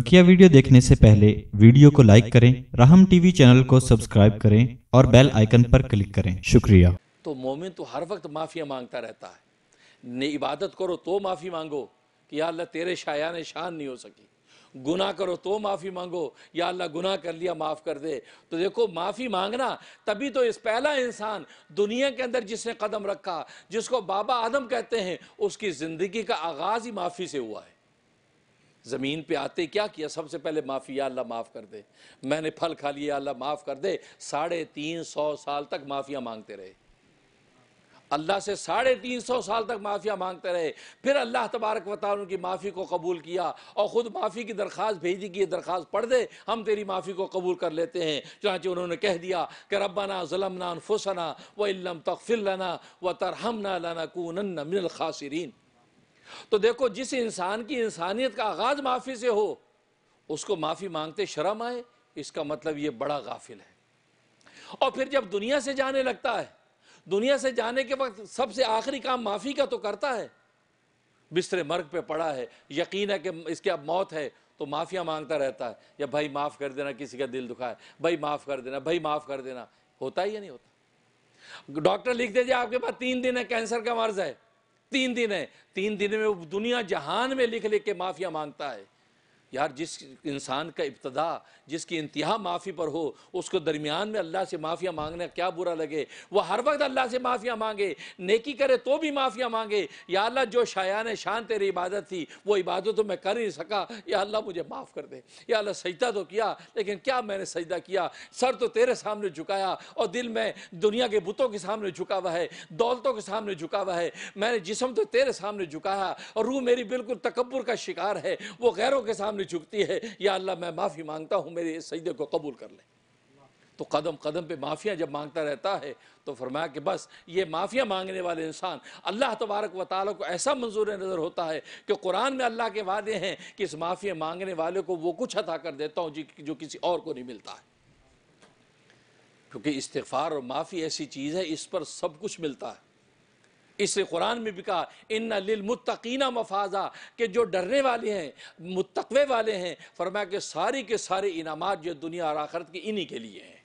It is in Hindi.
बकिया वीडियो देखने से पहले वीडियो को लाइक करें राहम टीवी चैनल को सब्सक्राइब करें और बेल आइकन पर क्लिक करें शुक्रिया तो मोमिन तो हर वक्त माफ़िया मांगता रहता है ने इबादत करो तो माफ़ी मांगो कि या अल्लाह तेरे शायान शान नहीं हो सकी गुना करो तो माफ़ी मांगो या अल्लाह गुना कर लिया माफ़ कर दे तो देखो माफ़ी मांगना तभी तो इस पहला इंसान दुनिया के अंदर जिसने कदम रखा जिसको बाबा आदम कहते हैं उसकी ज़िंदगी का आगाज़ ही माफ़ी से हुआ है ज़मीन पे आते क्या किया सबसे पहले माफ़ी अल्लाह माफ़ कर दे मैंने फल खा लिया अल्लाह माफ़ कर दे साढ़े तीन सौ साल तक माफ़िया मांगते रहे अल्लाह से साढ़े तीन सौ साल तक माफ़िया मांगते रहे फिर अल्लाह तबारक वाल उनकी माफ़ी को कबूल किया और ख़ुद माफ़ी की दरख्वास्त भेजी कि ये दरख्वास्त पढ़ दे हम तेरी माफ़ी को कबूल कर लेते हैं चाँचे उन्होंने कह दिया कि रबाना ज़लमना अनफुसना व इल्लम तकफिर लना व तरहमना लना कूनन्ना मिनल तो देखो जिस इंसान की इंसानियत का आगाज माफ़ी से हो उसको माफ़ी मांगते शर्म आए इसका मतलब ये बड़ा गाफिल है और फिर जब दुनिया से जाने लगता है दुनिया से जाने के वक्त सबसे आखिरी काम माफ़ी का तो करता है बिस्तर मर्ग पे पड़ा है यकीन है कि इसके अब मौत है तो माफ़िया मांगता रहता है या भाई माफ़ कर देना किसी का दिल दुखा है भाई माफ़ कर देना भाई माफ़ कर देना होता ही या नहीं होता डॉक्टर लिख दे आपके पास तीन दिन है कैंसर का मर्ज है तीन दिन है तीन दिन में वो दुनिया जहान में लिख लिख के माफिया मांगता है यार जिस इंसान का इब्तदा जिसकी इंतहा माफ़ी पर हो उसको दरमियान में अल्लाह से माफ़िया मांगना क्या बुरा लगे वह हर वक्त अल्लाह से माफ़िया मांगे नेकी करे तो भी माफ़िया मांगे या अल्लाह जो शायान शान तेरी इबादत थी वो इबादत तो मैं कर नहीं सका या अल्लाह मुझे माफ़ कर दे या अल्लाह सजदा तो किया लेकिन क्या मैंने सजदा किया सर तो तेरे सामने झुकाया और दिल में दुनिया के बुतों के सामने झुका हुआ है दौलतों के सामने झुका हुआ है मैंने जिसम तो तेरे सामने झुकाया और रूह मेरी बिल्कुल तकबर का शिकार है वो गैरों के सामने में झुकती है या अल्लाह मैं माफ़ी मांगता हूँ मेरे इस सजदे को कबूल कर ले तो कदम कदम पे माफिया जब मांगता रहता है तो फरमाया कि बस ये माफिया मांगने वाले इंसान अल्लाह तबारक व ताली को ऐसा मंजूर नज़र होता है कि कुरान में अल्लाह के वादे हैं कि इस माफ़िया मांगने वाले को वो कुछ अता कर देता हूँ जो किसी और को नहीं मिलता है क्योंकि इस्तफ़ार और माफ़ी ऐसी चीज़ है इस पर सब कुछ मिलता है इसे कुरान में भी कहा इन लिलमुतकीना मफाजा के जो डरने वाले हैं मुतकवे वाले हैं फरमाया कि सारी के सारे इनाम जो दुनिया और आखरत के इन्हीं के लिए हैं